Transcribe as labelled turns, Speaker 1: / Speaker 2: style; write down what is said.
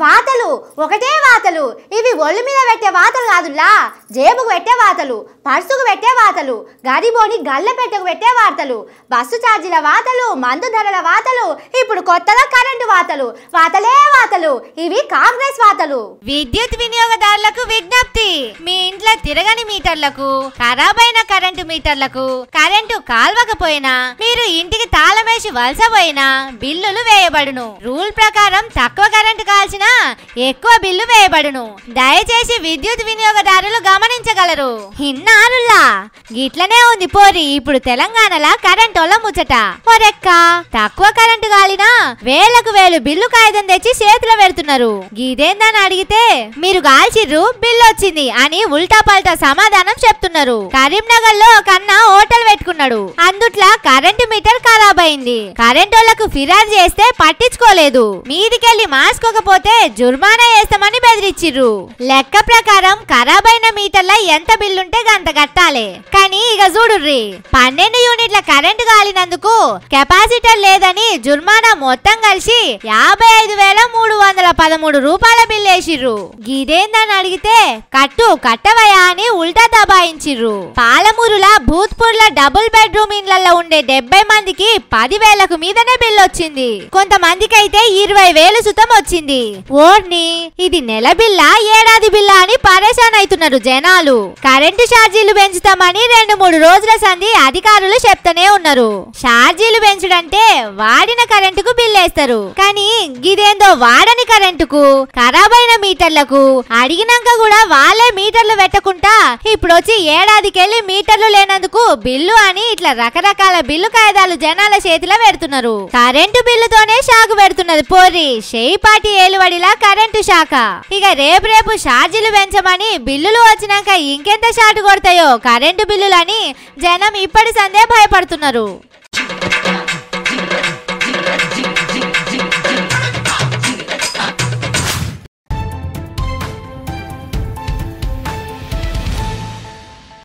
Speaker 1: వాతలు ఒకటే వాతలు ఇవి ఒళ్ళు మీద పెట్టే వాతలు కాదులా జేబుకు పెట్టే వాతలు పర్సుకు పెట్టే వాతలు గదిబోని గల్ల పెట్టకు పెట్టే వార్తలు బస్సు ఛార్జీల వాతలు మందు ధరల వాతలు ఇప్పుడు కొత్తగా కరెంటు వాతలు వాతలే వాతలు ఇవి కాంగ్రెస్ వాతలు విద్యుత్ వినియోగదారులకు తిరగని మీటర్లకు అయిన కరెంటు మీటర్లకు కరెంటు కాల్వకపోయినా మీరు ఇంటికి తాళమేసి వలస వలసపోయినా బిల్లులు వేయబడును రూల్ ప్రకారం తక్కువ కరెంటు కాల్చినా ఎక్కువ బిల్లు వేయబడును దయచేసి విద్యుత్ వినియోగదారులు గమనించగలరు హిన్నారుల్లా గిట్లనే ఉంది పోరి ఇప్పుడు తెలంగాణలా వల్ల ముచ్చట ఒరెక్క తక్కువ కరెంటు కాలినా వేలకు వేలు బిల్లు కాగితం తెచ్చి చేతిలో పెడుతున్నారు గిదేందని అడిగితే మీరు కాల్చిర్రు బిల్లు వచ్చింది అని ఉల్టా వాళ్ళతో సమాధానం చెప్తున్నారు కరీంనగర్ లో ఒక అన్న హోటల్ పెట్టుకున్నాడు అందుట్లా కరెంటు మీటర్ ఖరాబ్ అయింది కరెంటు వాళ్ళకు ఫిర్యాదు చేస్తే పట్టించుకోలేదు మీదికెళ్లి మాస్కోకపోతే జుర్మానా వేస్తామని బెదిరించిర్రు లెక్క ప్రకారం ఖరాబ్ అయిన మీటర్ల ఎంత బిల్లుంటే అంత కట్టాలి కానీ ఇక చూడుర్రి పన్నెండు యూనిట్ల కరెంట్ కాలినందుకు కెపాసిటర్ లేదని జుర్మానా మొత్తం కలిసి యాభై ఐదు వేల మూడు వందల పదమూడు రూపాయల బిల్ వేసిర్రు గిదేందని అడిగితే కట్టు కట్టవయా అని ఉల్టా దబాయించిర్రు పాలమూరుల భూత్పూర్ల డబుల్ బెడ్రూమ్ ఇండ్లలో ఉండే డెబ్బై మందికి పదివేలకు మీదనే బిల్ వచ్చింది కొంతమందికి అయితే ఇరవై వేలు సుతం వచ్చింది ఓర్ని ఇది నెల బిల్లా ఏడాది బిల్లా అని పరేషాన్ అవుతున్నారు జనాలు కరెంటు ఛార్జీలు పెంచుతామని రెండు మూడు రోజుల సంధి అధికారులు చెప్తూనే ఉన్నారు ఛార్జీలు పెంచుడంటే వాడిన కరెంటుకు బిల్లేస్తారు కానీ గిదేందో వాడని కరెంటుకు ఖరాబ్ అయిన మీటర్లకు అడిగినాక కూడా వాళ్ళే మీటర్లు పెట్టకుండా ఇప్పుడు వచ్చి ఏడాదికెళ్లి మీటర్లు లేనందుకు బిల్లు అని ఇట్లా రకరకాల బిల్లు కాయిదాలు జనాల చేతిలో పెడుతున్నారు కరెంటు బిల్లుతోనే షాకు పెడుతున్నది పోరి షేపాటి ఏలువడిలా కరెంటు శాఖ ఇక రేపు రేపు ఛార్జీలు పెంచమని బిల్లులు వచ్చినాక ఇంకెంత షాటు కొడతాయో కరెంటు బిల్లు అని జనం ఇప్పటి సందే భయపడుతున్నారు